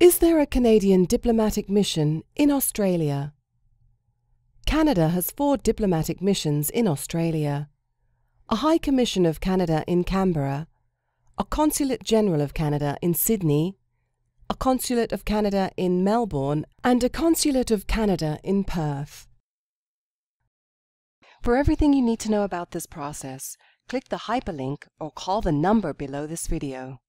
Is there a Canadian diplomatic mission in Australia? Canada has four diplomatic missions in Australia a High Commission of Canada in Canberra, a Consulate General of Canada in Sydney, a Consulate of Canada in Melbourne, and a Consulate of Canada in Perth. For everything you need to know about this process, click the hyperlink or call the number below this video.